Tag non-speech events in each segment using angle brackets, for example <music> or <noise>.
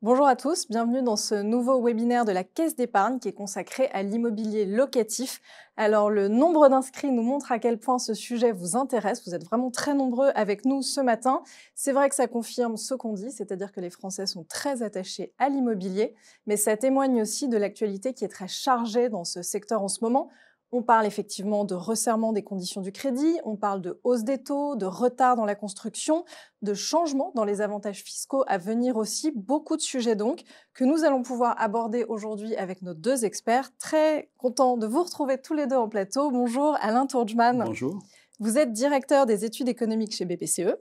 Bonjour à tous, bienvenue dans ce nouveau webinaire de la Caisse d'épargne qui est consacré à l'immobilier locatif. Alors le nombre d'inscrits nous montre à quel point ce sujet vous intéresse, vous êtes vraiment très nombreux avec nous ce matin. C'est vrai que ça confirme ce qu'on dit, c'est-à-dire que les Français sont très attachés à l'immobilier, mais ça témoigne aussi de l'actualité qui est très chargée dans ce secteur en ce moment. On parle effectivement de resserrement des conditions du crédit, on parle de hausse des taux, de retard dans la construction, de changement dans les avantages fiscaux à venir aussi, beaucoup de sujets donc que nous allons pouvoir aborder aujourd'hui avec nos deux experts. Très content de vous retrouver tous les deux en plateau. Bonjour Alain Tourgeman. Bonjour. Vous êtes directeur des études économiques chez BPCE.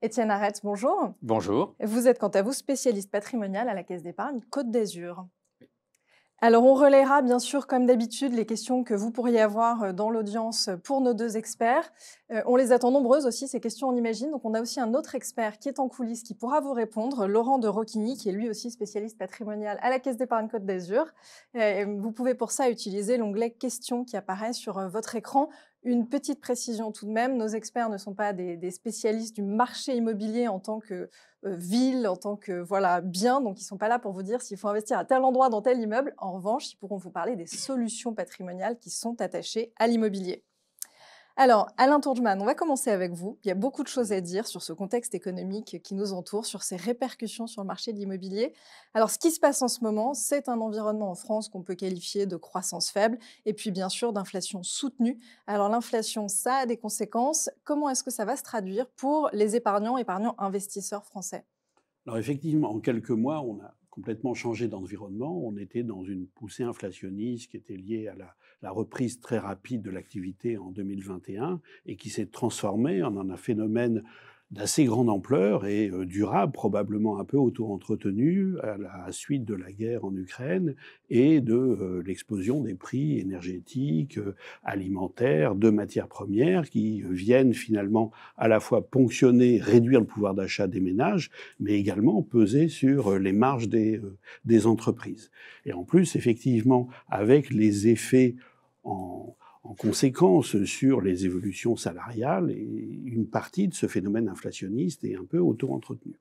Étienne Arrête, bonjour. Bonjour. Vous êtes quant à vous spécialiste patrimonial à la Caisse d'épargne Côte d'Azur. Alors, on relaiera bien sûr, comme d'habitude, les questions que vous pourriez avoir euh, dans l'audience euh, pour nos deux experts. Euh, on les attend nombreuses aussi, ces questions, on imagine. Donc, on a aussi un autre expert qui est en coulisses qui pourra vous répondre, Laurent de Roquigny, qui est lui aussi spécialiste patrimonial à la Caisse d'épargne Côte d'Azur. vous pouvez pour ça utiliser l'onglet Questions qui apparaît sur votre écran. Une petite précision tout de même, nos experts ne sont pas des, spécialistes du marché immobilier en tant que euh, ville, en tant que voilà bien. Donc, ils ne sont pas là pour vous dire s'il faut investir à tel endroit, dans tel immeuble. En revanche, ils pourront vous parler des solutions patrimoniales qui sont attachées à l'immobilier. Alors, Alain Tourgeman, on va commencer avec vous. Il y a beaucoup de choses à dire sur ce contexte économique qui nous entoure, sur ses répercussions sur le marché de l'immobilier. Alors, ce qui se passe en ce moment, c'est un environnement en France qu'on peut qualifier de croissance faible et puis bien sûr d'inflation soutenue. Alors, l'inflation, ça a des conséquences. Comment est-ce que ça va se traduire pour les épargnants, épargnants investisseurs français Alors, effectivement, en quelques mois, on a complètement changé d'environnement. On était dans une poussée inflationniste qui était liée à la, reprise très rapide de l'activité en 2021 et qui s'est transformée en un phénomène d'assez grande ampleur et euh, durable, probablement un peu auto-entretenu à la suite de la guerre en Ukraine et de euh, l'explosion des prix énergétiques, euh, alimentaires, de matières premières qui viennent finalement à la fois ponctionner, réduire le pouvoir d'achat des ménages, mais également peser sur les marges des, des entreprises. Et en plus, effectivement, avec les effets en en conséquence sur les évolutions salariales et une partie de ce phénomène inflationniste est un peu auto-entretenu.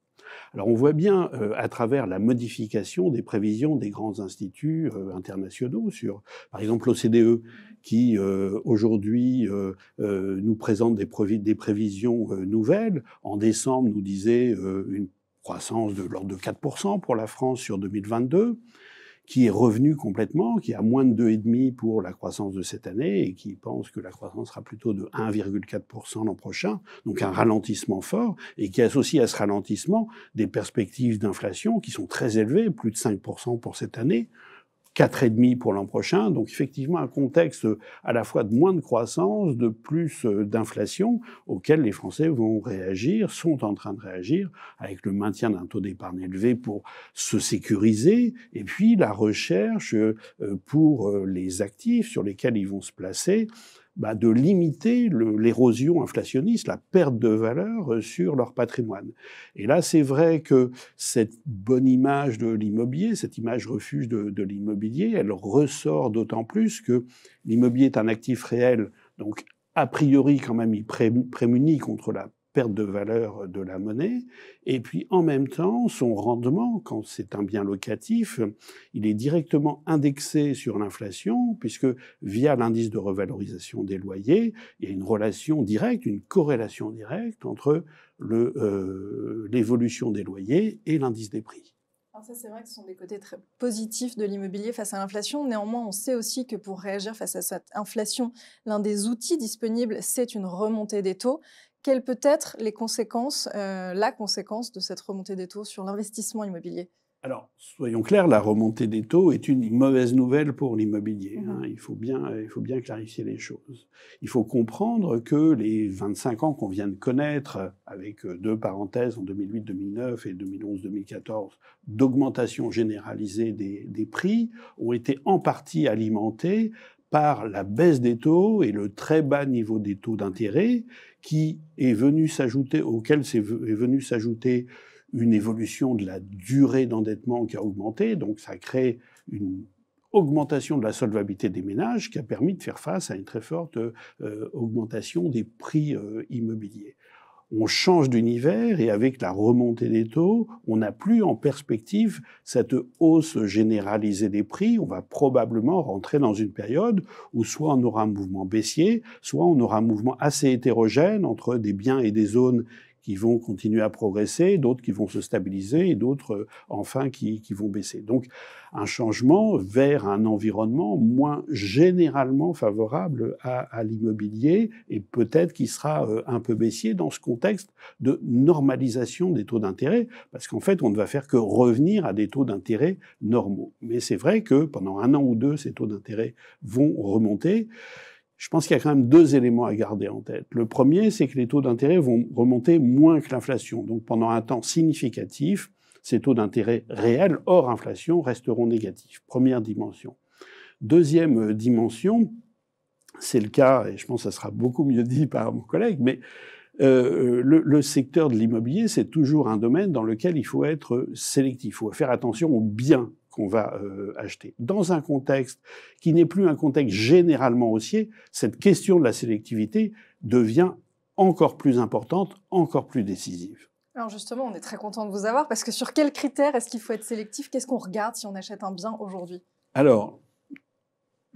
Alors on voit bien euh, à travers la modification des prévisions des grands instituts euh, internationaux sur, par exemple, l'OCDE, qui euh, aujourd'hui nous présente des prévisions nouvelles. En décembre, nous disait une croissance de l'ordre de 4% pour la France sur 2022 qui est revenu complètement, qui a moins de 2,5 pour la croissance de cette année et qui pense que la croissance sera plutôt de 1,4% l'an prochain, donc un ralentissement fort, et qui associe à ce ralentissement des perspectives d'inflation qui sont très élevées, plus de 5% pour cette année, 4,5 pour l'an prochain. Donc effectivement, un contexte à la fois de moins de croissance, de plus euh, d'inflation, auquel les Français vont réagir, sont en train de réagir, avec le maintien d'un taux d'épargne élevé pour se sécuriser, et puis la recherche euh, pour euh, les actifs sur lesquels ils vont se placer bah, de limiter l'érosion inflationniste, la perte de valeur euh, sur leur patrimoine. Et là, c'est vrai que cette bonne image de l'immobilier, cette image refuge de, l'immobilier, elle ressort d'autant plus que l'immobilier est un actif réel, donc a priori quand même il prémunit contre la de valeur de la monnaie. Et puis en même temps, son rendement, quand c'est un bien locatif, il est directement indexé sur l'inflation, puisque via l'indice de revalorisation des loyers, il y a une relation directe, une corrélation directe entre euh, l'évolution des loyers et l'indice des prix. Alors ça, c'est vrai que ce sont des côtés très positifs de l'immobilier face à l'inflation. Néanmoins, on sait aussi que pour réagir face à cette inflation, l'un des outils disponibles, c'est une remontée des taux quelles peuvent être les conséquences, euh, la conséquence de cette remontée des taux sur l'investissement immobilier alors, soyons clairs, la remontée des taux est une mauvaise nouvelle pour l'immobilier. Hein. Mmh il, faut bien, il faut bien clarifier les choses. Il faut comprendre que les 25 ans qu'on vient de connaître, avec euh, deux parenthèses en 2008-2009 et 2011-2014, d'augmentation généralisée des prix, ont été en partie alimentés par la baisse des taux et le très bas niveau des taux d'intérêt qui est venu s'ajouter, auquel est venu s'ajouter une évolution de la durée d'endettement qui a augmenté. Donc ça crée une augmentation de la solvabilité des ménages qui a permis de faire face à une très forte euh, augmentation des prix euh, immobiliers on change d'univers et avec la remontée des taux, on n'a plus en perspective cette hausse généralisée des prix. On va probablement rentrer dans une période où soit on aura un mouvement baissier, soit on aura un mouvement assez hétérogène entre des biens et des zones qui vont continuer à progresser, d'autres qui vont se stabiliser et d'autres euh, enfin qui, vont baisser. Donc un changement vers un environnement moins généralement favorable à, à l'immobilier et peut-être qui sera euh, un peu baissier dans ce contexte de normalisation des taux d'intérêt, parce qu'en fait on ne va faire que revenir à des taux d'intérêt normaux. Mais c'est vrai que pendant un an ou deux, ces taux d'intérêt vont remonter je pense qu'il y a quand même deux éléments à garder en tête. Le premier, c'est que les taux d'intérêt vont remonter moins que l'inflation. Donc pendant un temps significatif, ces taux d'intérêt réels, hors inflation, resteront négatifs. Première dimension. Deuxième euh, dimension, c'est le cas, et je pense que ça sera beaucoup mieux dit par mon collègue, mais euh, euh, le, le, secteur de l'immobilier, c'est toujours un domaine dans lequel il faut être sélectif, il faut faire attention aux biens qu'on va euh, acheter. Dans un contexte qui n'est plus un contexte généralement haussier, cette question de la sélectivité devient encore plus importante, encore plus décisive. Alors justement, on est très content de vous avoir parce que sur quels critères est-ce qu'il faut être sélectif Qu'est-ce qu'on regarde si on achète un bien aujourd'hui Alors,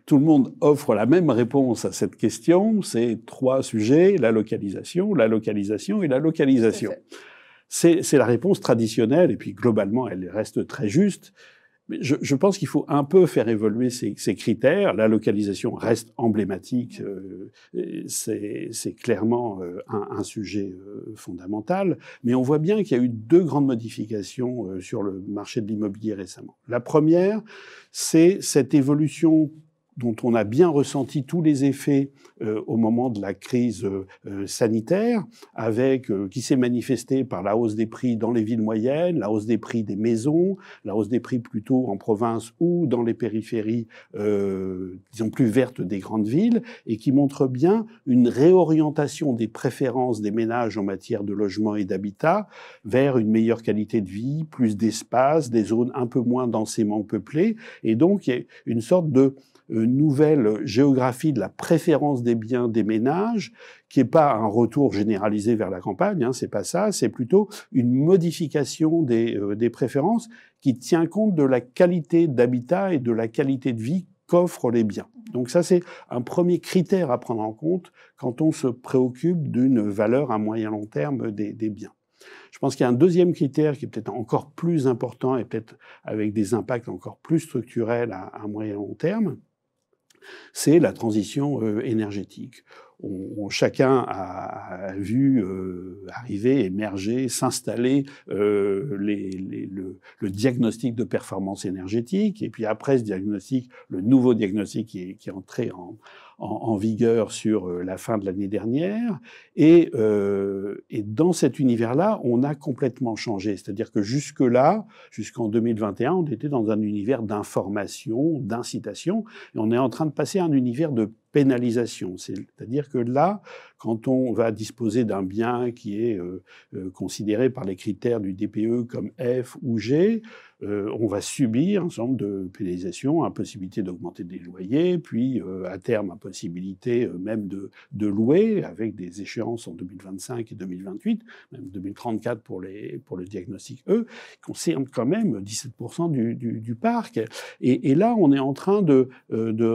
tout le monde offre la même réponse à cette question. C'est trois sujets, la localisation, la localisation et la localisation. C'est la réponse traditionnelle, et puis globalement, elle reste très juste. Je, je, pense qu'il faut un peu faire évoluer ces, ces critères. La localisation reste emblématique, euh, c'est clairement euh, un, un, sujet euh, fondamental, mais on voit bien qu'il y a eu deux grandes modifications sur le marché de l'immobilier récemment. La première, c'est cette évolution dont on a bien ressenti tous les effets euh, au moment de la crise euh, euh, sanitaire, avec qui s'est manifesté par la hausse des prix dans les villes moyennes, la hausse des prix des maisons, la hausse des prix plutôt en province ou dans les périphéries, disons plus vertes des grandes villes, et qui montre bien une réorientation des préférences des ménages en matière de logement et d'habitat vers une meilleure qualité de vie, plus d'espace, des zones un peu moins densément peuplées, et donc il y a une sorte de nouvelle géographie de la préférence des biens des ménages, qui n'est pas un retour généralisé vers la campagne, hein, c'est pas ça, c'est plutôt une modification des, euh, des préférences qui tient compte de la qualité d'habitat et de la qualité de vie qu'offrent les biens. Donc ça, c'est un premier critère à prendre en compte quand on se préoccupe d'une valeur à moyen long terme des, des biens. Je pense qu'il y a un deuxième critère qui est peut-être encore plus important et peut-être avec des impacts encore plus structurels à moyen long terme, c'est la transition euh, énergétique on, chacun a, vu euh, arriver, émerger, s'installer euh, le, diagnostic de performance énergétique, et puis après ce diagnostic, le nouveau diagnostic qui est, entré en, vigueur sur euh, la fin de l'année dernière. Et, et, dans cet univers-là, on a complètement changé. C'est-à-dire que jusque-là, jusqu'en 2021, on était dans un univers d'information, d'incitation, et on est en train de passer à un univers de pénalisation. C'est-à-dire que là, quand on va disposer d'un bien qui est euh, euh, considéré par les critères du DPE comme F ou G, euh, on va subir un certain nombre de pénalisations, impossibilité d'augmenter des loyers, puis euh, à terme impossibilité possibilité euh, même de, louer, avec des échéances en 2025 et 2028, même 2034 pour, les, pour le diagnostic E, qui concerne quand même 17% du, du, parc. Et, là, on est en train de,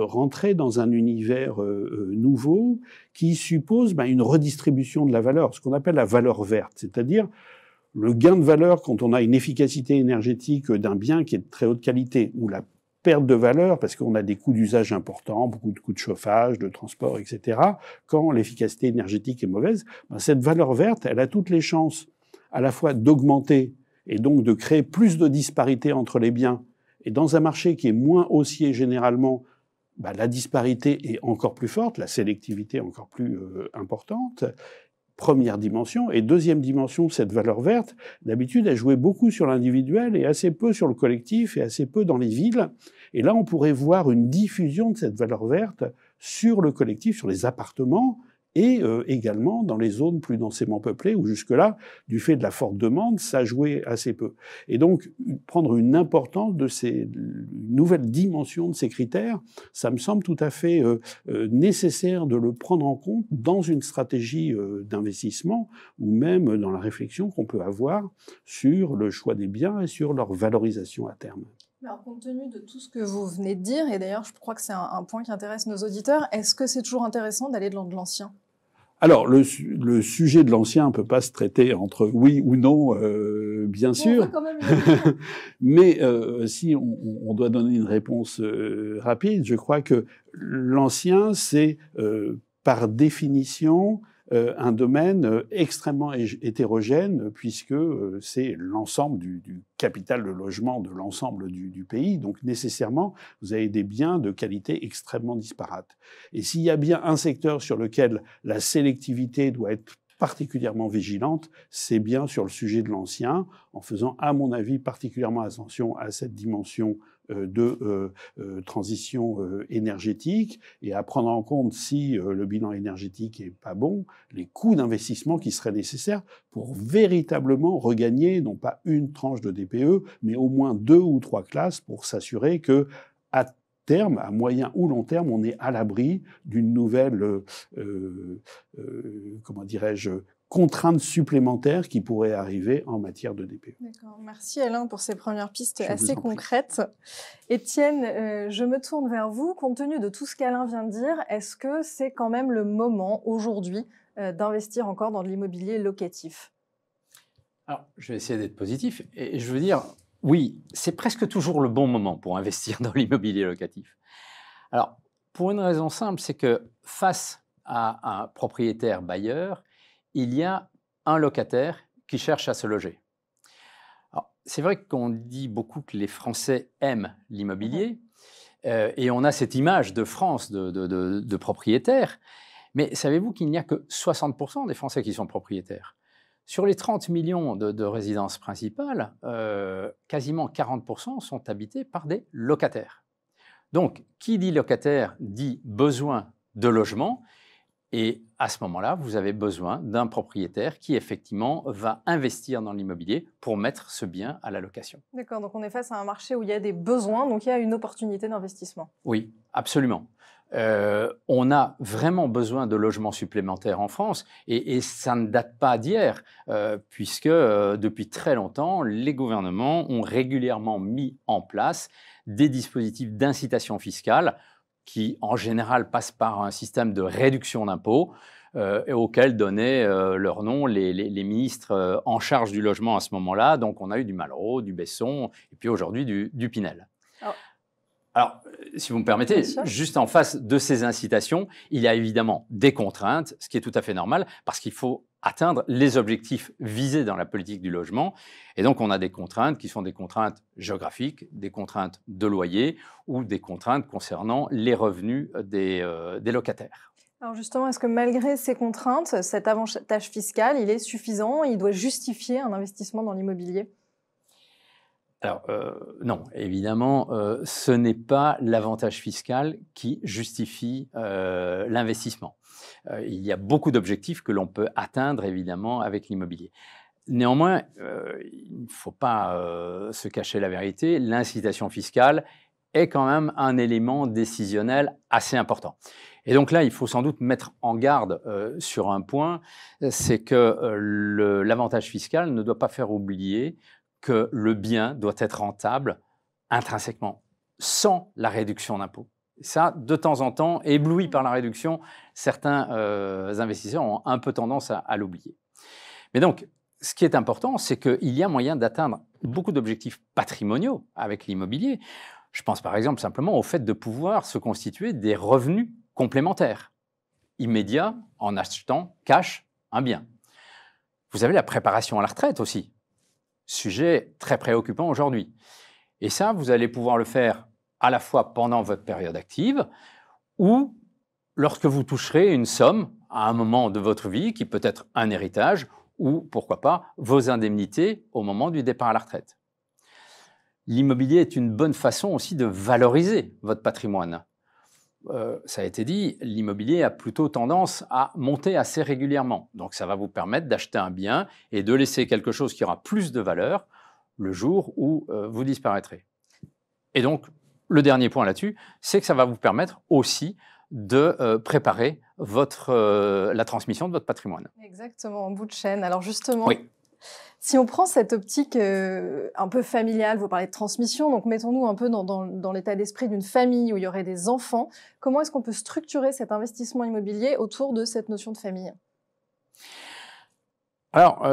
rentrer dans un univers nouveau qui suppose ben, une redistribution de la valeur, ce qu'on appelle la valeur verte, c'est-à-dire le gain de valeur quand on a une efficacité énergétique d'un bien qui est de très haute qualité, ou la perte de valeur parce qu'on a des coûts d'usage importants, beaucoup de coûts de chauffage, de transport, etc. Quand l'efficacité énergétique est mauvaise, ben, cette valeur verte, elle a toutes les chances à la fois d'augmenter et donc de créer plus de disparités entre les biens. Et dans un marché qui est moins haussier généralement, ben, la disparité est encore plus forte, la sélectivité encore plus euh, importante. Première dimension. Et deuxième dimension, cette valeur verte, d'habitude, elle jouait beaucoup sur l'individuel et assez peu sur le collectif et assez peu dans les villes. Et là, on pourrait voir une diffusion de cette valeur verte sur le collectif, sur les appartements, et euh, également dans les zones plus densément peuplées, où jusque-là, du fait de la forte demande, ça jouait assez peu. Et donc, prendre une importance de ces nouvelles dimensions de ces critères, ça me semble tout à fait euh, euh, nécessaire de le prendre en compte dans une stratégie d'investissement, ou même dans la réflexion qu'on peut avoir sur le choix des biens et sur leur valorisation à terme. Alors, compte tenu de tout ce que vous venez de dire, et d'ailleurs, je crois que c'est un, point qui intéresse nos auditeurs, est-ce que c'est toujours intéressant d'aller de l'ancien alors, le, sujet de l'ancien ne peut pas se traiter entre oui ou non, euh, bien sûr. <laughs> Mais euh, si on, doit donner une réponse euh, rapide, je crois que l'ancien, c'est par définition euh, un domaine euh, extrêmement hétérogène, puisque euh, c'est l'ensemble du, capital de logement de l'ensemble du, pays. Donc nécessairement, vous avez des biens de qualité extrêmement disparates. Et s'il y a bien un secteur sur lequel la sélectivité doit être particulièrement vigilante, c'est bien sur le sujet de l'ancien, en faisant, à mon avis, particulièrement attention à cette dimension euh, de euh, euh, transition énergétique et à prendre en compte, si le bilan énergétique n'est pas bon, les coûts d'investissement qui seraient nécessaires pour véritablement regagner, non pas une tranche de DPE, mais au moins deux ou trois classes pour s'assurer que, à terme, à moyen ou long terme, on est à l'abri d'une nouvelle, comment dirais-je, contraintes supplémentaires qui pourraient arriver en matière de DPE. D'accord. Merci Alain pour ces premières pistes assez concrètes. Étienne, euh, je me tourne vers vous. Compte tenu de tout ce qu'Alain vient de dire, est-ce que c'est quand même le moment aujourd'hui euh, d'investir encore dans de l'immobilier locatif Alors, je vais essayer d'être positif. Et je veux dire, oui, c'est presque toujours le bon moment pour investir <laughs> dans l'immobilier locatif. Alors, pour une raison simple, c'est que face à un propriétaire bailleur, il y a un locataire qui cherche à se loger. C'est vrai qu'on dit beaucoup que les Français aiment l'immobilier, mhm. euh, et on a cette image de France de, propriétaires, mais savez-vous qu'il n'y a que 60% des Français qui sont propriétaires sur les 30 millions de, résidences principales, euh, quasiment 40% sont habités par des locataires. Donc, qui dit locataire dit besoin de logement, et à ce moment-là, vous avez besoin d'un propriétaire qui, effectivement, va investir dans l'immobilier pour mettre ce bien à la location. D'accord, donc on est face à un marché où il y a des besoins, donc il y a une opportunité d'investissement. Oui, absolument. Euh, on a vraiment besoin de logements supplémentaires en France et, ça ne date pas d'hier, euh, puisque euh, depuis très longtemps, les gouvernements ont régulièrement mis en place des dispositifs d'incitation fiscale qui en général passe par un système de réduction d'impôts euh, auquel donnaient euh, leur nom les, ministres euh, en charge du logement à ce moment-là. Donc on a eu du Malraux, du Besson et puis aujourd'hui du, Pinel. Oh. Alors, si vous me permettez, juste en face de ces incitations, il y a évidemment des contraintes, ce qui est tout à fait normal, parce qu'il faut atteindre les objectifs visés dans la politique du logement. Et donc, on a des contraintes qui sont des contraintes géographiques, des contraintes de loyer ou des contraintes concernant les revenus des, euh, locataires. Alors justement, est-ce que malgré ces contraintes, cet avantage fiscal, il est suffisant Il doit justifier un investissement dans l'immobilier alors, euh, non, évidemment, euh, ce n'est pas l'avantage fiscal qui justifie l'investissement. Euh, il y a beaucoup d'objectifs que l'on peut atteindre évidemment avec l'immobilier. Néanmoins, euh, il ne faut pas euh, se cacher la vérité, l'incitation fiscale est quand même un élément décisionnel assez important. Et donc là, il faut sans doute mettre en garde sur un point, c'est que l'avantage fiscal ne doit pas faire oublier que le bien doit être rentable intrinsèquement, sans la réduction d'impôts ça, de temps en temps, ébloui par la réduction, certains euh, investisseurs ont un peu tendance à, à l'oublier. Mais donc, ce qui est important, c'est qu'il y a moyen d'atteindre beaucoup d'objectifs patrimoniaux avec l'immobilier. Je pense par exemple simplement au fait de pouvoir se constituer des revenus complémentaires, immédiats, en achetant cash un bien. Vous avez la préparation à la retraite aussi, sujet très préoccupant aujourd'hui. Et ça, vous allez pouvoir le faire à la fois pendant votre période active ou lorsque vous toucherez une somme à un moment de votre vie qui peut être un héritage ou, pourquoi pas, vos indemnités au moment du départ à la retraite. L'immobilier est une bonne façon aussi de valoriser votre patrimoine. Euh, ça a été dit, l'immobilier a plutôt tendance à monter assez régulièrement. Donc ça va vous permettre d'acheter un bien et de laisser quelque chose qui aura plus de valeur le jour où euh, vous disparaîtrez. Et donc le dernier point là-dessus, c'est que ça va vous permettre aussi de euh, préparer votre, euh, la transmission de votre patrimoine. Exactement, en bout de chaîne. Alors justement, si on prend cette optique euh, un peu familiale, vous parlez de transmission, donc mettons-nous un peu dans, l'état d'esprit d'une famille où il y aurait des enfants. Comment est-ce qu'on peut structurer cet investissement immobilier autour de cette notion de famille alors,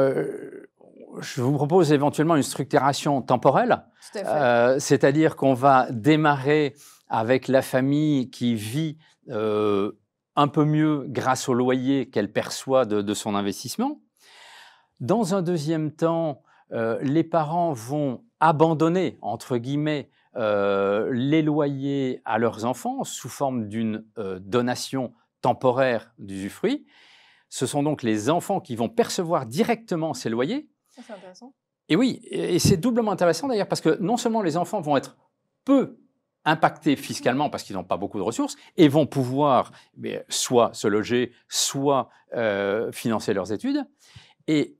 je vous propose éventuellement une structuration temporelle, euh, c'est-à-dire qu'on va démarrer avec la famille qui vit euh, un peu mieux grâce au loyer qu'elle perçoit de, son investissement. Dans un deuxième temps, euh, les parents vont abandonner, entre guillemets, les loyers à leurs enfants sous forme d'une donation temporaire d'usufruit. Ce sont donc les enfants qui vont percevoir directement ces loyers et oui, et c'est doublement intéressant d'ailleurs parce que non seulement les enfants vont être peu impactés fiscalement parce qu'ils n'ont pas beaucoup de ressources et vont pouvoir soit se loger, soit euh, financer leurs études. Et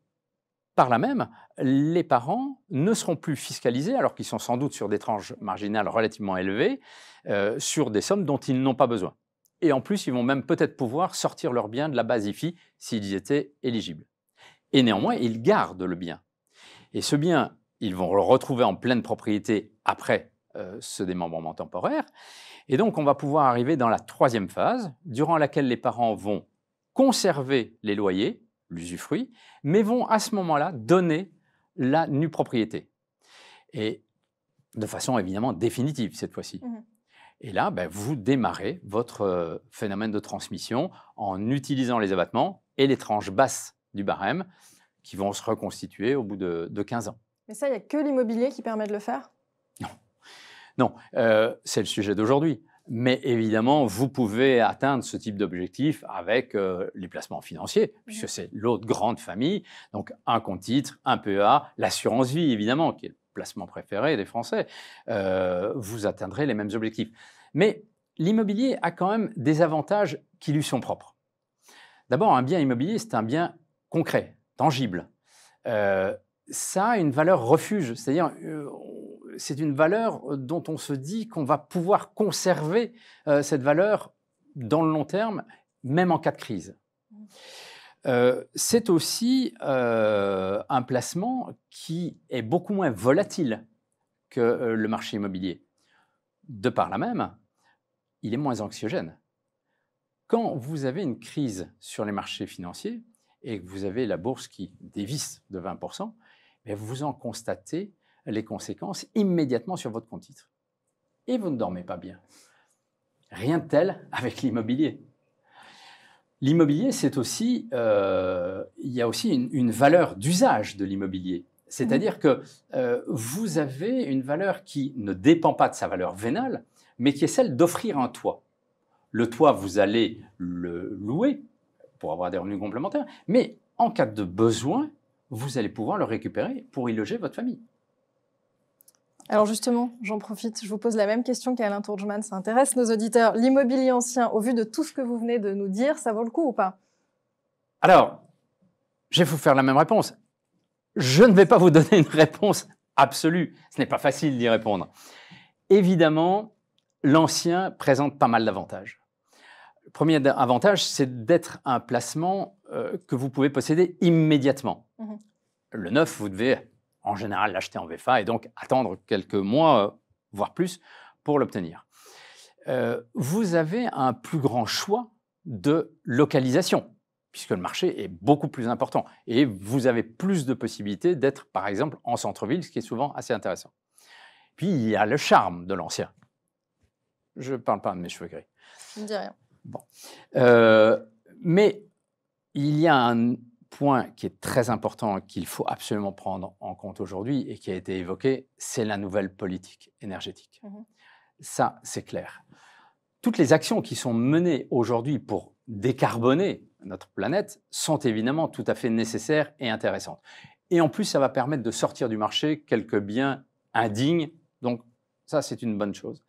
par là même, les parents ne seront plus fiscalisés, alors qu'ils sont sans doute sur des tranches marginales relativement élevées, euh, sur des sommes dont ils n'ont pas besoin. Et en plus, ils vont même peut-être pouvoir sortir leurs biens de la base IFI s'ils étaient éligibles et néanmoins, ils gardent le bien. Et ce bien, ils vont le retrouver en pleine propriété après euh, ce démembrement temporaire. Et donc, on va pouvoir arriver dans la troisième phase, durant laquelle les parents vont conserver les loyers, l'usufruit, mais vont à ce moment-là donner la nue propriété. Et de façon évidemment définitive cette fois-ci. Mmh et là, ben, vous démarrez votre euh, phénomène de transmission en utilisant les abattements et les tranches basses du barème, qui vont se reconstituer au bout de, 15 ans. Mais ça, il n'y a que l'immobilier qui permet de le faire Non. Non, euh, c'est le sujet d'aujourd'hui. Mais évidemment, vous pouvez atteindre ce type d'objectif avec euh, les placements financiers, puisque c'est l'autre grande famille. Donc, un compte titre, un PEA, l'assurance vie, évidemment, qui est le placement préféré des Français. Euh, vous atteindrez les mêmes objectifs. Mais l'immobilier a quand même des avantages qui lui sont propres. D'abord, un bien immobilier, c'est un bien concret, tangible. Euh, ça a une valeur refuge, c'est-à-dire euh, c'est une valeur dont on se dit qu'on va pouvoir conserver euh, cette valeur dans le long terme, même en cas de crise. c'est aussi un placement qui est beaucoup moins volatile que le marché immobilier. De par là même, il est moins anxiogène. Quand vous avez une crise sur les marchés financiers, et que vous avez la bourse qui dévisse de 20%, mais vous en constatez les conséquences immédiatement sur votre compte titre. Et vous ne dormez pas bien. Rien de tel avec l'immobilier. L'immobilier, c'est aussi, euh, il y a aussi une, valeur d'usage de l'immobilier. C'est-à-dire mmh. que euh, vous avez une valeur qui ne dépend pas de sa valeur vénale, mais qui est celle d'offrir un toit. Le toit, vous allez le louer, pour avoir des revenus complémentaires, mais en cas de besoin, vous allez pouvoir le récupérer pour y loger votre famille. Alors justement, j'en profite, je vous pose la même question qu'Alain Tourgeman, ça intéresse nos auditeurs. L'immobilier ancien, au vu de tout ce que vous venez de nous dire, ça vaut le coup ou pas Alors, je vais vous faire la même réponse. Je ne vais pas vous donner une réponse absolue, ce n'est pas facile d'y répondre. Évidemment, l'ancien présente pas mal d'avantages premier avantage, c'est d'être un placement euh, que vous pouvez posséder immédiatement. Mm-hmm. Le neuf, vous devez en général l'acheter en VFA et donc attendre quelques mois, euh, voire plus, pour l'obtenir. Euh, vous avez un plus grand choix de localisation, puisque le marché est beaucoup plus important. Et vous avez plus de possibilités d'être, par exemple, en centre-ville, ce qui est souvent assez intéressant. Puis, il y a le charme de l'ancien. Je ne parle pas de mes cheveux gris. Bon. Euh, mais il y a un point qui est très important qu'il faut absolument prendre en compte aujourd'hui et qui a été évoqué, c'est la nouvelle politique énergétique. Mhm. Ça, c'est clair. Toutes les actions qui sont menées aujourd'hui pour décarboner notre planète sont évidemment tout à fait nécessaires et intéressantes. Et en plus, ça va permettre de sortir du marché quelques biens indignes. Donc, ça, c'est une bonne chose.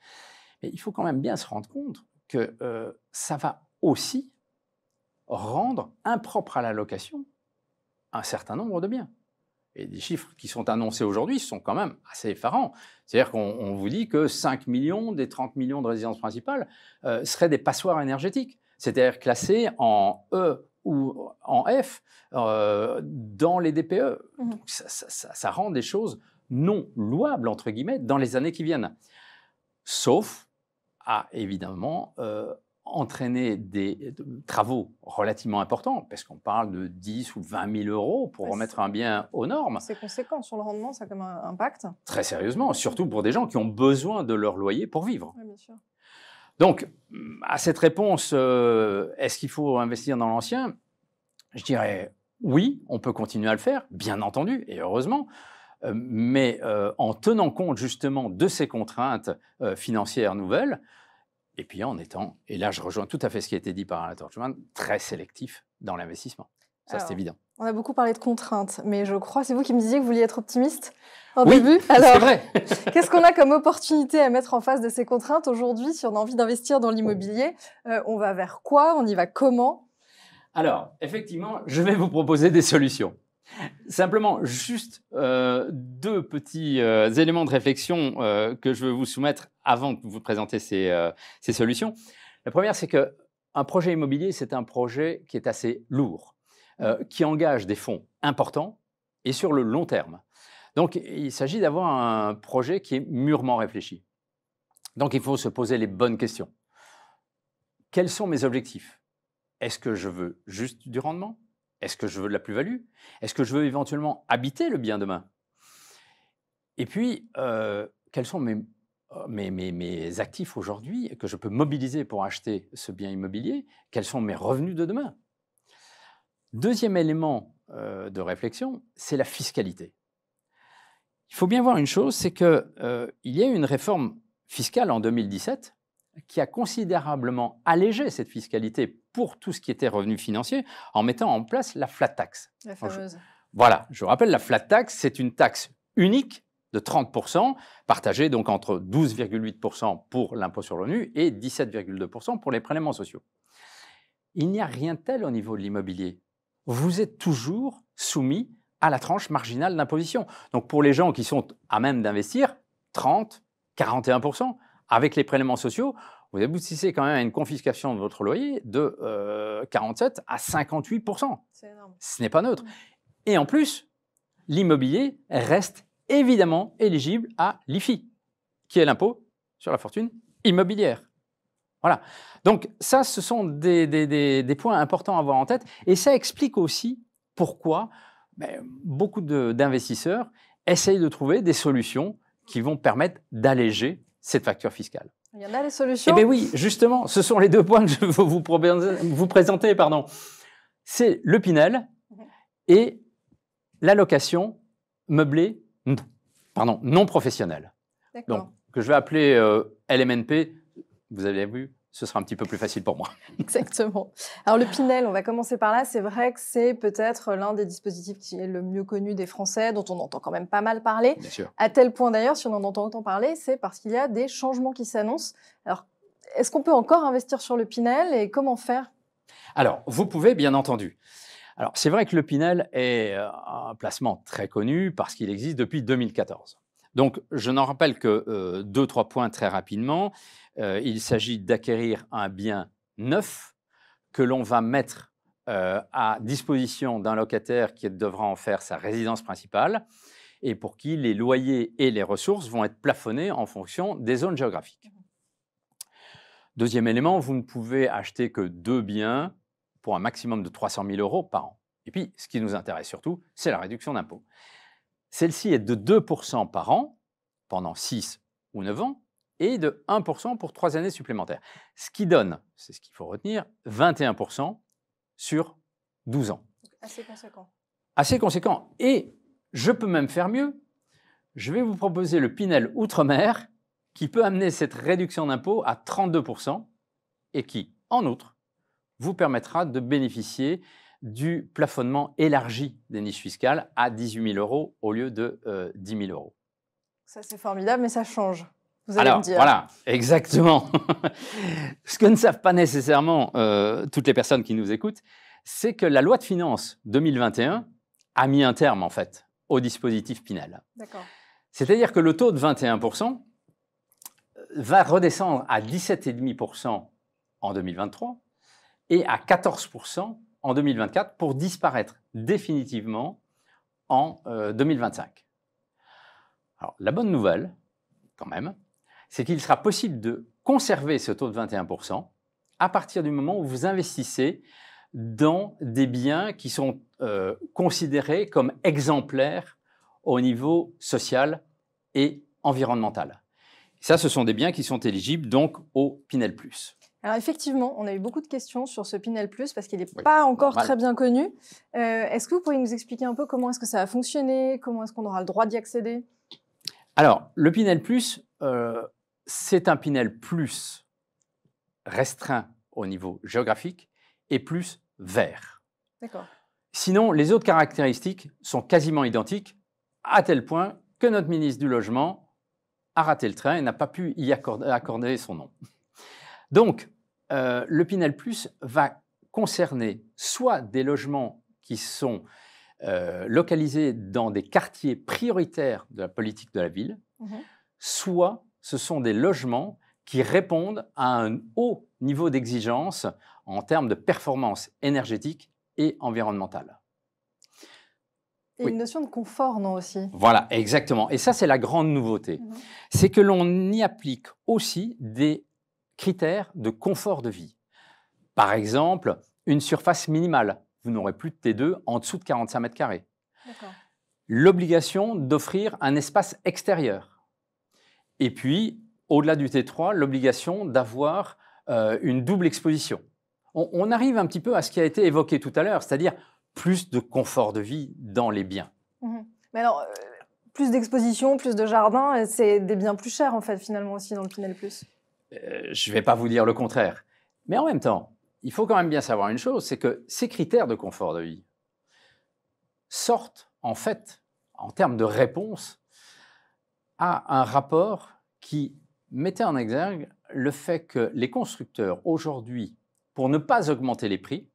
Mais il faut quand même bien se rendre compte que euh, ça va aussi rendre impropre à la location un certain nombre de biens. Et les chiffres qui sont annoncés aujourd'hui sont quand même assez effarants. C'est-à-dire qu'on vous dit que 5 millions des 30 millions de résidences principales euh, seraient des passoires énergétiques, c'est-à-dire classées en E ou en F euh, dans les DPE. Mmh. Donc ça, ça, rend des choses non louables, entre guillemets, dans les années qui viennent. Sauf a évidemment euh, entraîné des travaux relativement importants, parce qu'on parle de 10 ou 20 000 euros pour remettre un bien aux normes. C'est conséquent sur le rendement, ça a comme un impact Très sérieusement, surtout pour des gens qui ont besoin de leur loyer pour vivre. Donc, à cette réponse, euh, est-ce qu'il faut investir dans l'ancien Je dirais oui, on peut continuer à le faire, bien entendu, et heureusement. Euh, mais euh, en tenant compte justement de ces contraintes euh, financières nouvelles, et puis en étant, et là je rejoins tout à fait ce qui a été dit par Alain Torchman, très sélectif dans l'investissement. Ça, c'est évident. On a beaucoup parlé de contraintes, mais je crois, c'est vous qui me disiez que vous vouliez être optimiste au début. Alors, vrai. <laughs> qu'est-ce qu'on a comme opportunité à mettre en face de ces contraintes aujourd'hui si on a envie d'investir dans l'immobilier On va vers quoi On y va comment Alors, effectivement, je vais vous proposer des solutions. Simplement, juste euh, deux petits euh, éléments de réflexion euh, que je veux vous soumettre avant de vous présenter ces, ces solutions. La première, c'est qu'un projet immobilier, c'est un projet qui est assez lourd, qui engage des fonds importants et sur le long terme. Donc, il s'agit d'avoir un projet qui est mûrement réfléchi. Donc, il faut se poser les bonnes questions. Quels sont mes objectifs Est-ce que je veux juste du rendement est-ce que je veux de la plus-value Est-ce que je veux éventuellement habiter le bien demain Et puis, euh, quels sont euh, mes, actifs aujourd'hui que je peux mobiliser pour acheter ce bien immobilier Quels sont mes revenus de demain Deuxième élément euh, de réflexion, c'est la fiscalité. Il faut bien voir une chose, c'est qu'il y a eu une réforme fiscale en 2017 qui a considérablement allégé cette fiscalité pour tout ce qui était revenu financier en mettant en place la flat tax. voilà, je rappelle, la flat tax, c'est une taxe unique de 30%, partagée donc entre 12,8% pour l'impôt sur l'ONU et 17,2% pour les prélèvements sociaux. Il n'y a rien de tel au niveau de l'immobilier. Vous êtes toujours soumis à la tranche marginale d'imposition. Donc pour les gens qui sont à même d'investir, 30, 41%, avec les prélèvements sociaux, vous aboutissez quand même à une confiscation de votre loyer de 47 euh, à 58 énorme. Ce n'est pas neutre. Mmh. Et en plus, l'immobilier reste évidemment éligible à l'IFI, qui est l'impôt sur la fortune immobilière. Voilà. Donc ça, ce sont des, points importants à avoir en tête. Et ça explique aussi pourquoi ben, beaucoup d'investisseurs essayent de trouver des solutions qui vont permettre d'alléger cette facture fiscale. Il y en a les solutions. Eh bien oui, justement, ce sont les deux points que je veux vous, présenter. Pardon. C'est le Pinel et l'allocation meublée pardon, non professionnelle. Donc, que je vais appeler euh, LMNP, vous avez vu, ce sera un petit peu plus facile pour moi. <laughs> Exactement. Alors le Pinel, on va commencer par là. C'est vrai que c'est peut-être l'un des dispositifs qui est le mieux connu des Français, dont on entend quand même pas mal parler. Bien sûr. À tel point d'ailleurs, si on en entend autant parler, c'est parce qu'il y a des changements qui s'annoncent. Alors, est-ce qu'on peut encore investir sur le Pinel et comment faire Alors, vous pouvez bien entendu. Alors, c'est vrai que le Pinel est euh, un placement très connu parce qu'il existe depuis 2014. Donc, je n'en rappelle que euh, deux, trois points très rapidement. Euh, il s'agit d'acquérir un bien neuf que l'on va mettre euh, à disposition d'un locataire qui devra en faire sa résidence principale et pour qui les loyers et les ressources vont être plafonnés en fonction des zones géographiques. Deuxième élément, vous ne pouvez acheter que deux biens pour un maximum de 300 000 euros par an. Et puis, ce qui nous intéresse surtout, c'est la réduction d'impôts. Celle-ci est de 2% par an pendant 6 ou 9 ans, et de 1% pour trois années supplémentaires. Ce qui donne, c'est ce qu'il faut retenir, 21% sur 12 ans. Assez conséquent. Assez conséquent. Et je peux même faire mieux. Je vais vous proposer le Pinel Outre-mer qui peut amener cette réduction d'impôt à 32% et qui, en outre, vous permettra de bénéficier du plafonnement élargi des niches fiscales à 18 000 euros au lieu de 10 euh, 000 euros. Ça, c'est formidable, mais ça change voilà, exactement. <laughs> Ce que ne savent pas nécessairement euh, toutes les personnes qui nous écoutent, c'est que la loi de finances 2021 a mis un terme, en fait, au dispositif Pinel. C'est-à-dire que le taux de 21% euh, va redescendre à 17,5% en 2023 et à 14% en 2024 pour disparaître définitivement en 2025. Euh, Alors, la bonne nouvelle, quand même, c'est qu'il sera possible de conserver ce taux de 21% à partir du moment où vous investissez dans des biens qui sont euh, considérés comme exemplaires au niveau social et environnemental. Ça, ce sont des biens qui sont éligibles donc au Pinel ⁇ alors effectivement, on a eu beaucoup de questions sur ce Pinel Plus parce qu'il n'est pas encore très bien connu. Euh, est-ce que vous pourriez nous expliquer un peu comment est-ce que ça va fonctionner Comment est-ce qu'on aura le droit d'y accéder Alors, le Pinel Plus, euh, c'est un Pinel plus restreint au niveau géographique et plus vert. D'accord. Sinon, les autres caractéristiques sont quasiment identiques, à tel point que notre ministre du Logement a raté le train et n'a pas pu y accorder, son nom. Donc, euh, le Pinel Plus va concerner soit des logements qui sont euh, localisés dans des quartiers prioritaires de la politique de la ville, mhm. soit ce sont des logements qui répondent à un haut niveau d'exigence en termes de performance énergétique et environnementale. Et une notion de confort, non aussi Voilà, exactement. Et ça, c'est la grande nouveauté. Mhm. C'est que l'on y applique aussi des critères de confort de vie. Par exemple, une surface minimale. Vous n'aurez plus de T2 en dessous de 45 mètres carrés. L'obligation d'offrir un espace extérieur et puis, au-delà du T3, l'obligation d'avoir euh, une double exposition. On, arrive un petit peu à ce qui a été évoqué tout à l'heure, c'est-à-dire plus de confort de vie dans les biens. Mmh Mais alors, euh, plus d'exposition, plus de jardin, euh, c'est des biens plus chers, en fait, finalement, aussi, dans le Pinel Plus. je ne vais pas vous dire le contraire. Mais en même temps, il faut quand même bien savoir une chose, c'est que ces critères de confort de vie sortent, en fait, en termes de réponse, à un rapport qui mettait en exergue le fait que les constructeurs, aujourd'hui, pour ne pas augmenter les prix,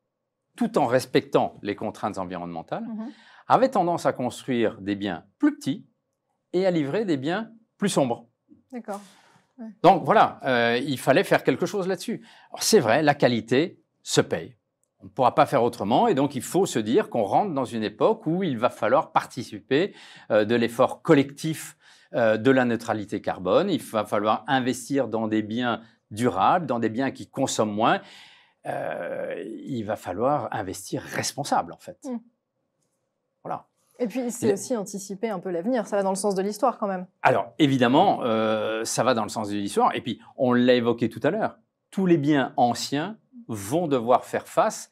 tout en respectant les contraintes environnementales, mhm. avaient tendance à construire des biens plus petits et à livrer des biens plus sombres. D'accord. Donc voilà, euh, il fallait faire quelque chose là-dessus. C'est vrai, la qualité se paye. On ne pourra pas faire autrement et donc il faut se dire qu'on rentre dans une époque où il va falloir participer euh, de l'effort collectif euh, de la neutralité carbone. Il va falloir investir dans des biens durables, dans des biens qui consomment moins. Euh, il va falloir investir responsable, en fait. Mm. Voilà. Et puis, c'est aussi anticiper un peu l'avenir. Ça va dans le sens de l'histoire, quand même. Alors, évidemment, euh, ça va dans le sens de l'histoire. Et puis, on l'a évoqué tout à l'heure, tous les biens anciens vont devoir faire face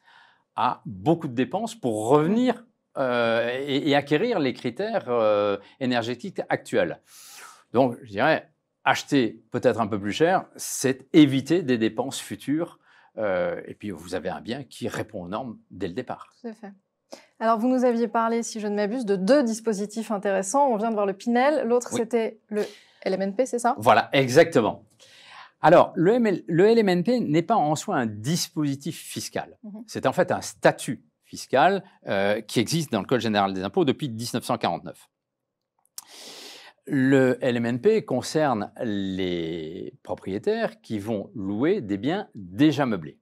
à beaucoup de dépenses pour revenir euh, et, acquérir les critères euh, énergétiques actuels. Donc, je dirais, acheter peut-être un peu plus cher, c'est éviter des dépenses futures. Euh, et puis, vous avez un bien qui répond aux normes dès le départ. Tout à fait. Alors, vous nous aviez parlé, si je ne m'abuse, de deux dispositifs intéressants. On vient de voir le Pinel, l'autre, c'était le LMNP, c'est ça Voilà, exactement. Alors, le, le LMNP n'est pas en soi un dispositif fiscal. Mhm. C'est en fait un statut fiscale euh, qui existe dans le Code général des impôts depuis 1949. Le LMNP concerne les propriétaires qui vont louer des biens déjà meublés.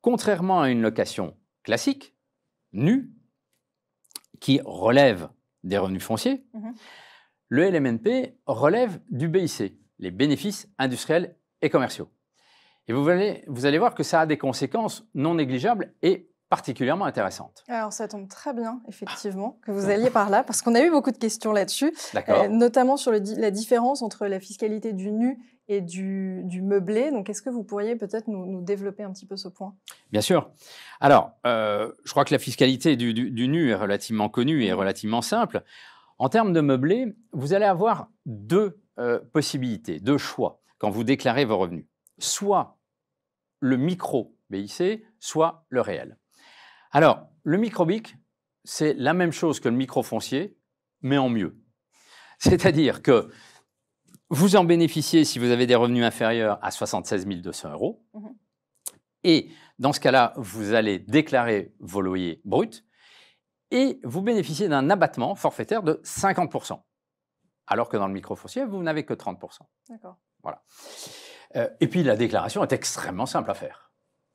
Contrairement à une location classique, nue, qui relève des revenus fonciers, mhm. le LMNP relève du BIC, les bénéfices industriels et commerciaux. Et vous allez, vous allez voir que ça a des conséquences non négligeables et particulièrement intéressante. Alors ça tombe très bien, effectivement, ah. que vous alliez par là, parce qu'on a eu beaucoup de questions là-dessus, euh, notamment sur le, la différence entre la fiscalité du nu et du, meublé. Donc est-ce que vous pourriez peut-être nous, développer un petit peu ce point Bien sûr. Alors, euh, je crois que la fiscalité du, nu est relativement connue et relativement simple. En termes de meublé, vous allez avoir deux euh, possibilités, deux choix quand vous déclarez vos revenus. Soit le micro BIC, soit le réel. Alors, le microbique, c'est la même chose que le microfoncier, mais en mieux. <laughs> C'est-à-dire que vous en bénéficiez si vous avez des revenus inférieurs à 76 200 euros. Mhm. Et dans ce cas-là, vous allez déclarer vos loyers bruts et vous bénéficiez d'un abattement forfaitaire de 50%. Alors que dans le microfoncier, vous n'avez que 30%. Voilà. Euh, et puis la déclaration est extrêmement simple à faire.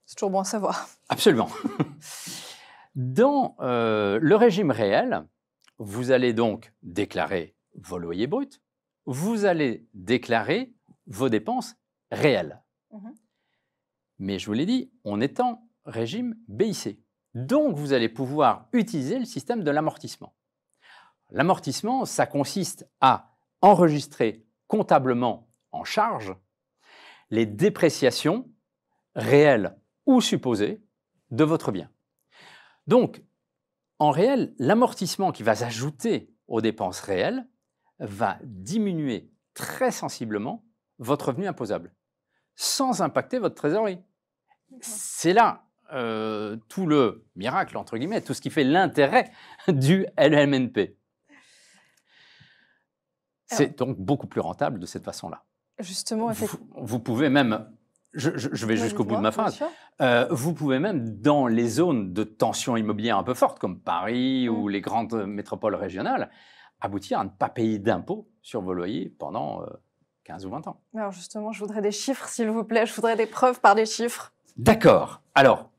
C'est toujours bon à savoir. Absolument. <laughs> Dans euh, le régime réel, vous allez donc déclarer vos loyers bruts, vous allez déclarer vos dépenses réelles. Mhm. Mais je vous l'ai dit, on est en régime BIC. Donc vous allez pouvoir utiliser le système de l'amortissement. L'amortissement, ça consiste à enregistrer comptablement en charge les dépréciations réelles ou supposé de votre bien. Donc, en réel, l'amortissement qui va s'ajouter aux dépenses réelles va diminuer très sensiblement votre revenu imposable, sans impacter votre trésorerie. C'est là euh, tout le miracle, entre guillemets, tout ce qui fait l'intérêt <laughs> du LMNP. E C'est donc beaucoup plus rentable de cette façon-là. Justement, vous pouvez même je, vais jusqu'au bout de ma phrase. Euh, vous pouvez même, dans les zones de tension immobilière un peu forte, comme Paris mm. ou les grandes métropoles régionales, aboutir à ne pas payer d'impôts sur vos loyers pendant 15 euh, ou 20 ans. Alors justement, je voudrais des chiffres, s'il vous plaît. Je voudrais des preuves par des chiffres. D'accord. Alors,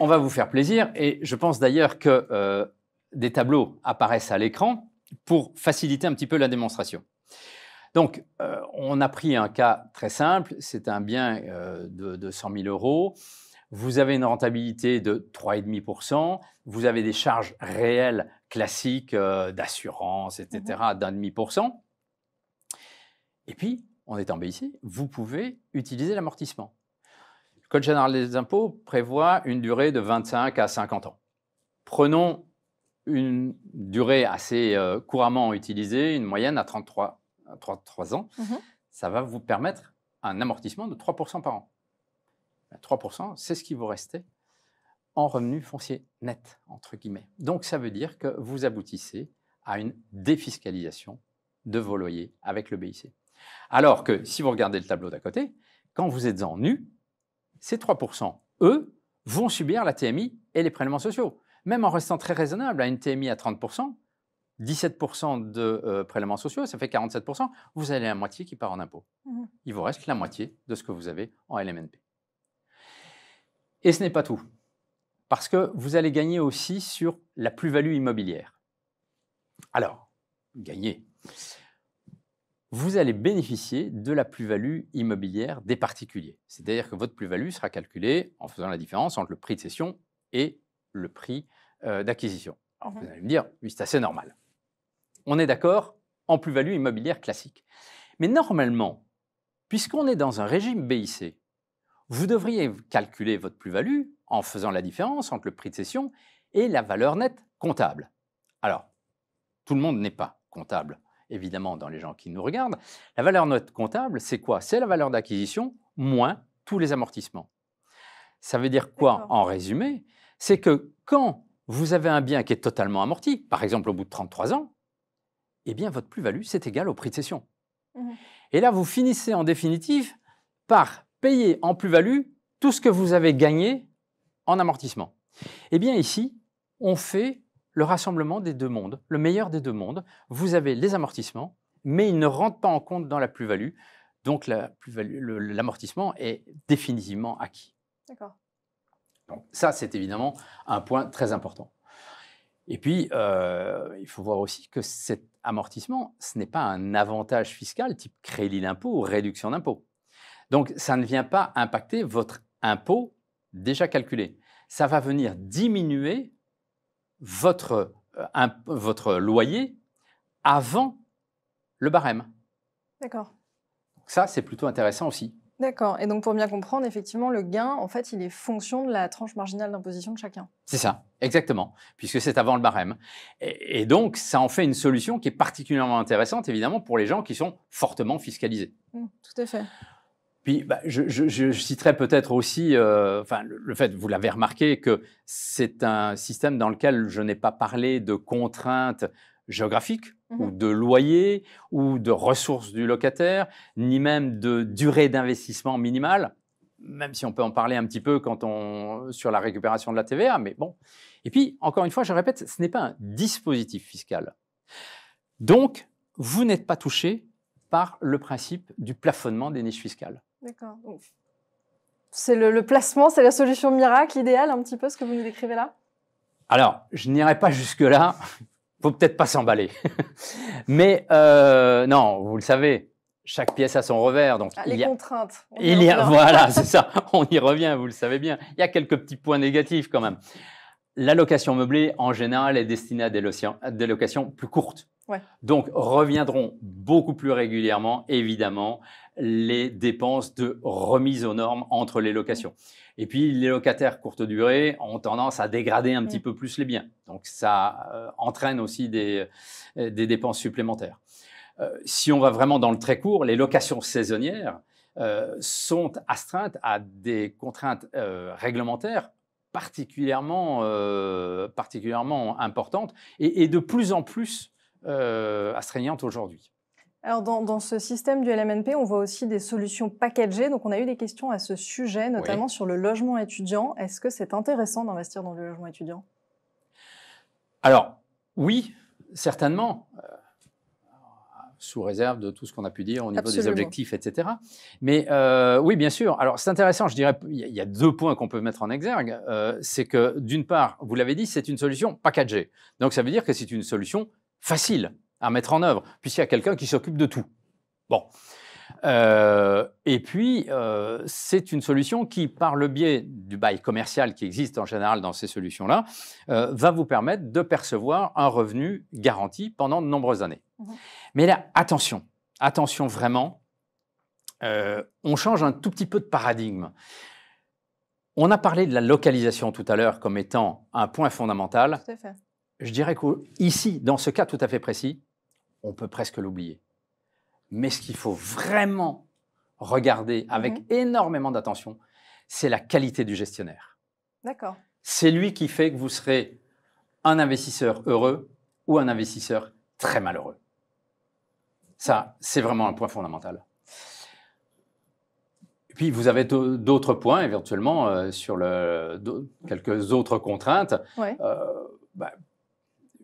on va vous faire plaisir. Et je pense d'ailleurs que euh, des tableaux apparaissent à l'écran pour faciliter un petit peu la démonstration. Donc, euh, on a pris un cas très simple, c'est un bien euh, de, 100 000 euros, vous avez une rentabilité de 3,5%, vous avez des charges réelles classiques euh, d'assurance, etc., mhm. d'un demi pour Et puis, en étant ici, vous pouvez utiliser l'amortissement. Le Code général des impôts prévoit une durée de 25 à 50 ans. Prenons une durée assez couramment utilisée, une moyenne à 33 3, 3 ans, mmh ça va vous permettre un amortissement de 3% par an. 3%, c'est ce qui vous restait en revenu foncier net, entre guillemets. Donc ça veut dire que vous aboutissez à une défiscalisation de vos loyers avec le BIC. Alors que si vous regardez le tableau d'à côté, quand vous êtes en nu, ces 3%, eux, vont subir la TMI et les prélèvements sociaux. Même en restant très raisonnable à une TMI à 30%, 17% de euh, prélèvements sociaux, ça fait 47%, vous avez la moitié qui part en impôts. Mmh. Il vous reste la moitié de ce que vous avez en LMNP. Et ce n'est pas tout, parce que vous allez gagner aussi sur la plus-value immobilière. Alors, gagner. Vous allez bénéficier de la plus-value immobilière des particuliers. C'est-à-dire que votre plus-value sera calculée en faisant la différence entre le prix de cession et le prix euh, d'acquisition. vous mmh. allez me dire, oui, c'est assez normal. On est d'accord En plus-value immobilière classique. Mais normalement, puisqu'on est dans un régime BIC, vous devriez calculer votre plus-value en faisant la différence entre le prix de cession et la valeur nette comptable. Alors, tout le monde n'est pas comptable, évidemment, dans les gens qui nous regardent. La valeur nette comptable, c'est quoi C'est la valeur d'acquisition moins tous les amortissements. Ça veut dire quoi en résumé C'est que quand vous avez un bien qui est totalement amorti, par exemple au bout de 33 ans, eh bien votre plus-value, c'est égal au prix de cession. Mmh. Et là, vous finissez en définitive par payer en plus-value tout ce que vous avez gagné en amortissement. Eh bien ici, on fait le rassemblement des deux mondes, le meilleur des deux mondes. Vous avez les amortissements, mais ils ne rentrent pas en compte dans la plus-value. Donc l'amortissement est définitivement acquis. D'accord. Donc ça, c'est évidemment un point très important. Et puis, euh, il faut voir aussi que cet amortissement, ce n'est pas un avantage fiscal type crédit d'impôt ou réduction d'impôt. Donc, ça ne vient pas impacter votre impôt déjà calculé. Ça va venir diminuer votre, euh, votre loyer avant le barème. D'accord. Ça, c'est plutôt intéressant aussi. D'accord. Et donc, pour bien comprendre, effectivement, le gain, en fait, il est fonction de la tranche marginale d'imposition de chacun. C'est ça, exactement, puisque c'est avant le barème. Et, donc, ça en fait une solution qui est particulièrement intéressante, évidemment, pour les gens qui sont fortement fiscalisés. Mmh, tout à fait. Puis, bah, je, citerai peut-être aussi, euh, enfin, le, fait, vous l'avez remarqué, que c'est un système dans lequel je n'ai pas parlé de contraintes géographique ou mhm. de loyer ou de ressources du locataire, ni même de durée d'investissement minimale, même si on peut en parler un petit peu quand on, sur la récupération de la TVA, mais bon. Et puis, encore une fois, je répète, ce n'est pas un dispositif fiscal. Donc, vous n'êtes pas touché par le principe du plafonnement des niches fiscales. D'accord. C'est le, le, placement, c'est la solution miracle idéale, un petit peu ce que vous nous décrivez là Alors, je n'irai pas jusque-là faut peut-être pas s'emballer. <laughs> Mais euh, non, vous le savez, chaque pièce a son revers. Donc ah, il les y a, contraintes. Il y a, voilà, <laughs> c'est ça. On y revient, vous le savez bien. Il y a quelques petits points négatifs quand même. La location meublée, en général, est destinée à des, locations, des locations plus courtes. Donc, reviendront beaucoup plus régulièrement, évidemment, les dépenses de remise aux normes entre les locations. Et puis, les locataires courte durée ont tendance à dégrader un petit mm. peu plus les biens. Donc, ça euh, entraîne aussi des, euh, dépenses supplémentaires. Euh, si on va vraiment dans le très court, les locations saisonnières sont astreintes à des contraintes réglementaires particulièrement, importantes et, et, de plus en plus astreignantes aujourd'hui. Alors dans, ce système du LMNP, on voit aussi des solutions packagées. Donc on a eu des questions à ce sujet, notamment sur le logement étudiant. Est-ce que c'est intéressant d'investir dans le logement étudiant Alors oui, certainement, euh, sous réserve de tout ce qu'on a pu dire au niveau des objectifs, etc. Mais euh, oui, bien sûr. Alors c'est intéressant, je dirais, il y, a deux points qu'on peut mettre en exergue. Euh, c'est que d'une part, vous l'avez dit, c'est une solution packagée. Donc ça veut dire que c'est une solution facile à mettre en œuvre, puisqu'il y a quelqu'un qui s'occupe de tout. Bon. Euh, et puis, euh, c'est une solution qui, par le biais du bail commercial qui existe en général dans ces solutions-là, euh, va vous permettre de percevoir un revenu garanti pendant de nombreuses années. Mhm. Mais là, attention, attention vraiment, on change un tout petit peu de paradigme. On a parlé de la localisation tout à l'heure comme étant un point fondamental. Tout à fait. Je dirais qu'ici, dans ce cas tout à fait précis, on peut presque l'oublier. Mais ce qu'il faut vraiment regarder avec mhm. énormément d'attention, c'est la qualité du gestionnaire. D'accord. C'est lui qui fait que vous serez un investisseur heureux ou un investisseur très malheureux. Ça, c'est vraiment un point fondamental. puis, vous avez d'autres points éventuellement euh, sur quelques autres contraintes. Ouais. Euh, bah,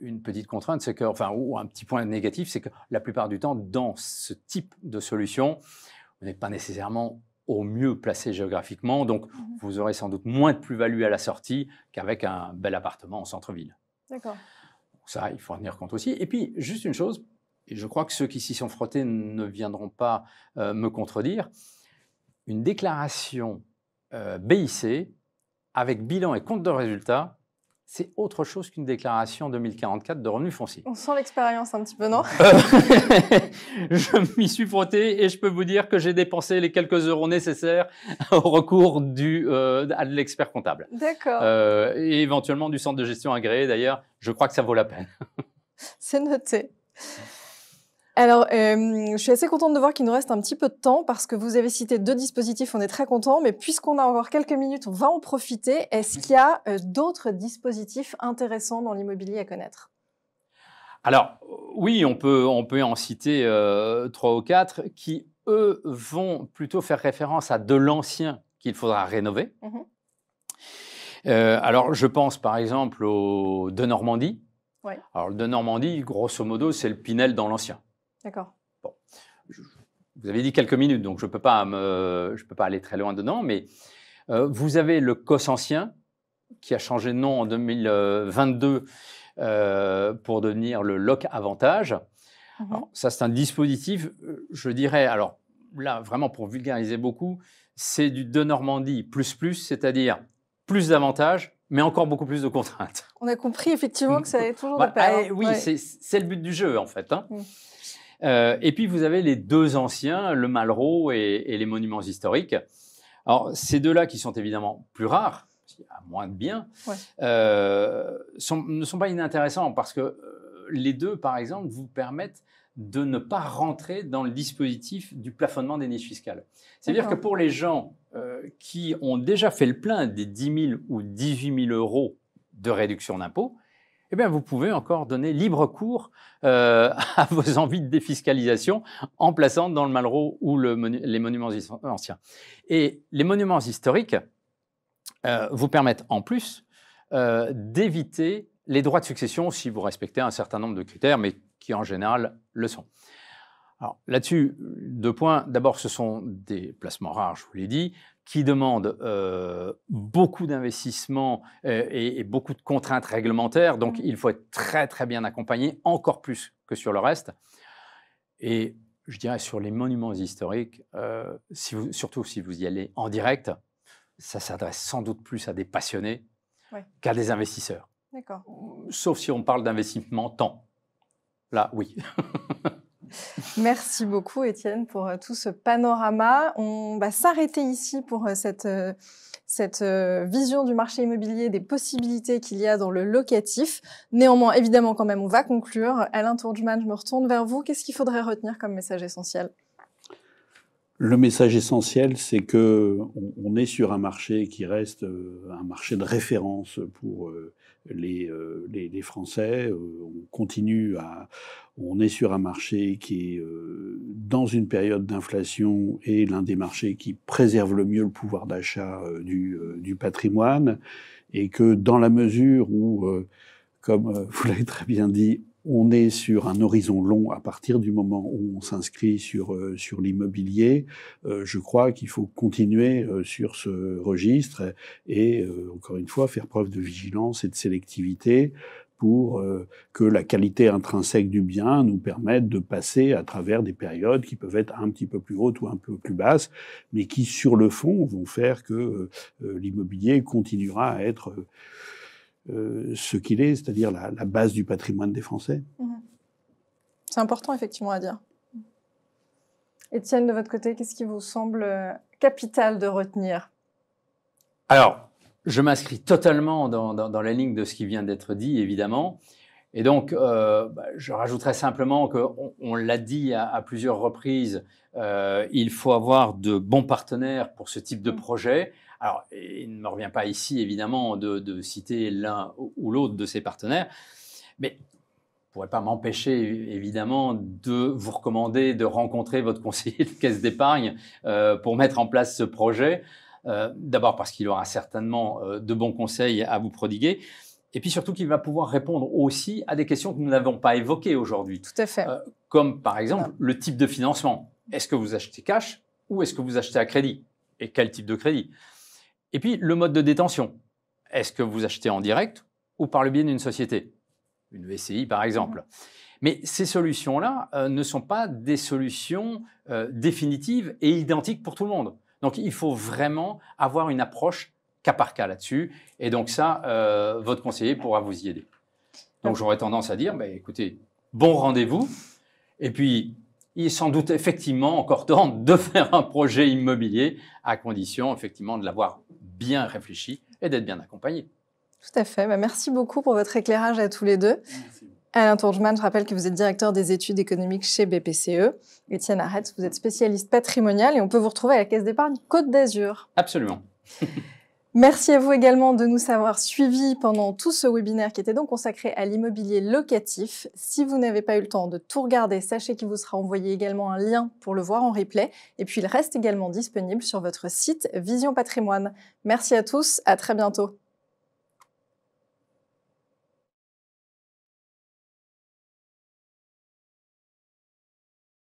une petite contrainte, c'est enfin, ou un petit point négatif, c'est que la plupart du temps, dans ce type de solution, on n'est pas nécessairement au mieux placé géographiquement, donc mhm. vous aurez sans doute moins de plus-value à la sortie qu'avec un bel appartement en centre-ville. D'accord. Ça, il faut en tenir compte aussi. Et puis, juste une chose, et je crois que ceux qui s'y sont frottés ne viendront pas euh, me contredire, une déclaration euh, BIC avec bilan et compte de résultat, c'est autre chose qu'une déclaration 2044 de revenus fonciers. On sent l'expérience un petit peu, non euh, <laughs> Je m'y suis frotté et je peux vous dire que j'ai dépensé les quelques euros nécessaires <laughs> au recours du, euh, à l'expert comptable. D'accord. Euh, et éventuellement du centre de gestion agréé, d'ailleurs, je crois que ça vaut la peine. c'est noté. Alors, euh, je suis assez contente de voir qu'il nous reste un petit peu de temps parce que vous avez cité deux dispositifs, on est très content, mais puisqu'on a encore quelques minutes, on va en profiter. Est-ce qu'il y a euh, d'autres dispositifs intéressants dans l'immobilier à connaître Alors, oui, on peut, on peut en citer euh, trois ou quatre qui, eux, vont plutôt faire référence à de l'ancien qu'il faudra rénover. Mhm. alors, je pense par exemple au De Normandie. Alors, le De Normandie, grosso modo, c'est le Pinel dans l'ancien. D'accord. Bon. vous avez dit quelques minutes, donc je ne peux, pas me, je peux pas aller très loin dedans, mais euh, vous avez le COS ancien, qui a changé de nom en 2022 euh, pour devenir le Loc Avantage. Mhm. Alors, ça, c'est un dispositif, euh, je dirais, alors là, vraiment pour vulgariser beaucoup, c'est du de Normandie plus plus, c'est-à-dire plus d'avantages, mais encore beaucoup plus de contraintes. On a compris effectivement que ça allait toujours bah, de ah, hein. eh oui, c'est le but du jeu en fait. Hein. Mm. Euh, et puis vous avez les deux anciens, le Malraux et, les monuments historiques. Alors ces deux-là qui sont évidemment plus rares, à moins de biens, euh, ne sont pas inintéressants parce que euh, les deux, par exemple, vous permettent de ne pas rentrer dans le dispositif du plafonnement des niches fiscales. C'est-à-dire que pour les gens qui ont déjà fait le plein des 10 000 ou 18 000 euros de réduction d'impôt, eh bien, vous pouvez encore donner libre cours euh, <laughs> à vos envies de défiscalisation en plaçant dans le Malraux ou les monuments anciens. Et les monuments historiques euh, vous permettent en plus euh, d'éviter les droits de succession si vous respectez un certain nombre de critères, mais qui en général le sont. Alors là-dessus, deux points. D'abord, ce sont des placements rares, je vous l'ai dit, qui demandent euh, beaucoup d'investissements euh, et, beaucoup de contraintes réglementaires. Donc, mmh. il faut être très, très bien accompagné, encore plus que sur le reste. Et je dirais sur les monuments historiques, euh, si vous, surtout si vous y allez en direct, ça s'adresse sans doute plus à des passionnés qu'à des investisseurs. D'accord. Sauf si on parle d'investissement temps. Là, oui. <laughs> <laughs> Merci beaucoup, Étienne, pour euh, tout ce panorama. On va s'arrêter ici pour euh, cette, euh, cette vision du marché immobilier, des possibilités qu'il y a dans le locatif. Néanmoins, évidemment, quand même, on va conclure. Alain Tourdjman, je me retourne vers vous. Qu'est-ce qu'il faudrait retenir comme message essentiel le message essentiel, c'est que on est sur un marché qui reste un marché de référence pour les, euh, les, les, Français. Euh, on continue à. On est sur un marché qui est euh, dans une période d'inflation et l'un des marchés qui préserve le mieux le pouvoir d'achat du, du, patrimoine. Et que dans la mesure où, comme <laughs> vous l'avez très bien dit, on est sur un horizon long à partir du moment où on s'inscrit sur, euh, sur l'immobilier. Euh, je crois qu'il faut continuer euh, sur ce registre et, encore une fois, faire preuve de vigilance et de sélectivité pour que la qualité intrinsèque du bien nous permette de passer à travers des périodes qui peuvent être un petit peu plus hautes ou un peu plus basses, mais qui, sur le fond, vont faire que l'immobilier continuera à être... Euh, ce qu'il est, c'est-à-dire la, base du patrimoine des Français. Mmh. C'est important, effectivement, à dire. Étienne, de votre côté, qu'est-ce qui vous semble euh, capital de retenir Alors, je m'inscris totalement dans, la ligne de ce qui vient d'être dit, évidemment. Et donc, euh, bah, je rajouterais simplement qu'on l'a dit à, plusieurs reprises, il faut avoir de bons partenaires pour ce type de mmh. projet. Alors, il ne me revient pas ici, évidemment, de, citer l'un ou l'autre de ses partenaires, mais ne pourrais pas m'empêcher, évidemment, de vous recommander de rencontrer votre <laughs> conseiller de caisse d'épargne euh, pour mettre en place ce projet. Euh, d'abord parce qu'il aura certainement euh, de bons conseils à vous prodiguer. Et puis surtout qu'il va pouvoir répondre aussi à des questions que nous n'avons pas évoquées aujourd'hui. Tout à fait. comme par exemple le type de financement. Est-ce que vous achetez cash ou est-ce que vous achetez à crédit Et quel type de crédit et puis, le mode de détention. Est-ce que vous achetez en direct ou par le biais d'une société Une VCI, par exemple. Mm-hmm. Mais ces solutions-là euh, ne sont pas des solutions euh, définitives et identiques pour tout le monde. Donc, il faut vraiment avoir une approche cas par cas là-dessus. Et donc ça, euh, votre conseiller pourra vous y aider. Donc j'aurais tendance à dire, ben écoutez, bon rendez-vous. Et puis, il est sans doute effectivement encore temps de <laughs> faire un projet immobilier à condition effectivement de l'avoir bien réfléchi et d'être bien accompagné. Tout à fait. Bah, merci beaucoup pour votre éclairage à tous les deux. Alain Tourgeman, je rappelle que vous êtes directeur des études économiques chez BPCE. Étienne Arretz, vous êtes spécialiste patrimonial et on peut vous retrouver à la Caisse d'épargne Côte d'Azur. Absolument. <laughs> Merci à vous également de nous avoir suivis pendant tout ce webinaire qui était donc consacré à l'immobilier locatif. Si vous n'avez pas eu le temps de tout regarder, sachez qu'il vous sera envoyé également un lien pour le voir en replay. Et puis il reste également disponible sur votre site Vision Patrimoine. Merci à tous, à très bientôt.